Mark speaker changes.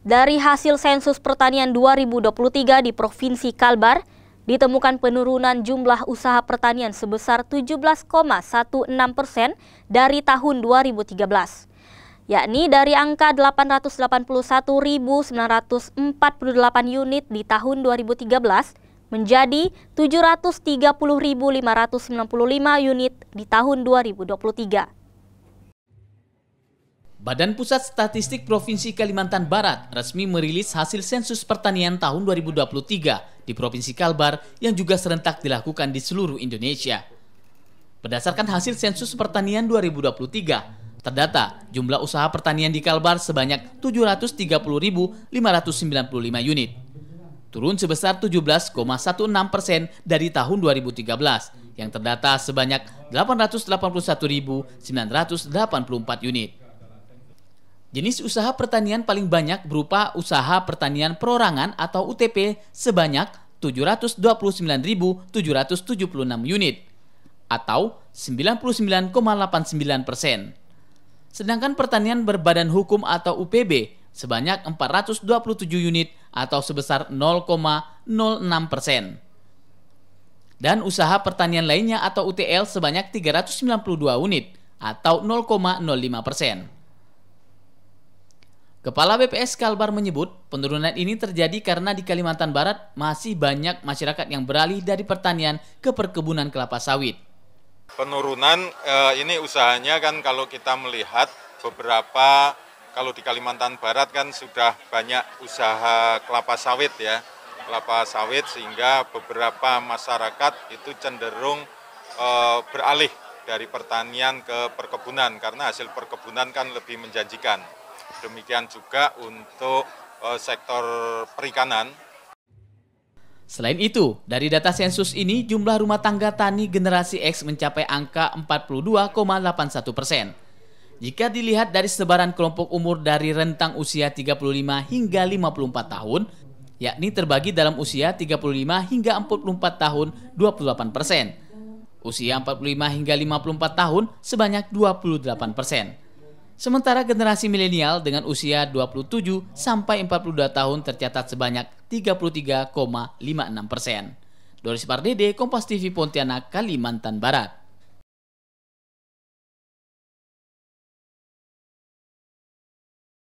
Speaker 1: Dari hasil sensus pertanian 2023 di Provinsi Kalbar, ditemukan penurunan jumlah usaha pertanian sebesar 17,16 persen dari tahun 2013, yakni dari angka 881.948 unit di tahun 2013 menjadi 730.595 unit di tahun 2023.
Speaker 2: Badan Pusat Statistik Provinsi Kalimantan Barat resmi merilis hasil sensus pertanian tahun 2023 di Provinsi Kalbar yang juga serentak dilakukan di seluruh Indonesia. Berdasarkan hasil sensus pertanian 2023, terdata jumlah usaha pertanian di Kalbar sebanyak 730.595 unit. Turun sebesar 17,16 persen dari tahun 2013 yang terdata sebanyak 881.984 unit. Jenis usaha pertanian paling banyak berupa usaha pertanian perorangan atau UTP sebanyak 729.776 unit atau 99,89 persen. Sedangkan pertanian berbadan hukum atau UPB sebanyak 427 unit atau sebesar 0,06 persen. Dan usaha pertanian lainnya atau UTL sebanyak 392 unit atau 0,05 persen. Kepala BPS Kalbar menyebut penurunan ini terjadi karena di Kalimantan Barat masih banyak masyarakat yang beralih dari pertanian ke perkebunan kelapa sawit.
Speaker 3: Penurunan eh, ini usahanya kan kalau kita melihat beberapa kalau di Kalimantan Barat kan sudah banyak usaha kelapa sawit ya kelapa sawit sehingga beberapa masyarakat itu cenderung e, beralih dari pertanian ke perkebunan karena hasil perkebunan kan lebih menjanjikan. Demikian juga untuk eh, sektor perikanan.
Speaker 2: Selain itu, dari data sensus ini jumlah rumah tangga tani generasi X mencapai angka 42,81 persen. Jika dilihat dari sebaran kelompok umur dari rentang usia 35 hingga 54 tahun, yakni terbagi dalam usia 35 hingga 44 tahun 28 persen. Usia 45 hingga 54 tahun sebanyak 28 persen. Sementara generasi milenial dengan usia 27 sampai 42 tahun tercatat sebanyak 33,56 persen. Doris
Speaker 1: Pardede, Kompas TV Pontianak, Kalimantan Barat.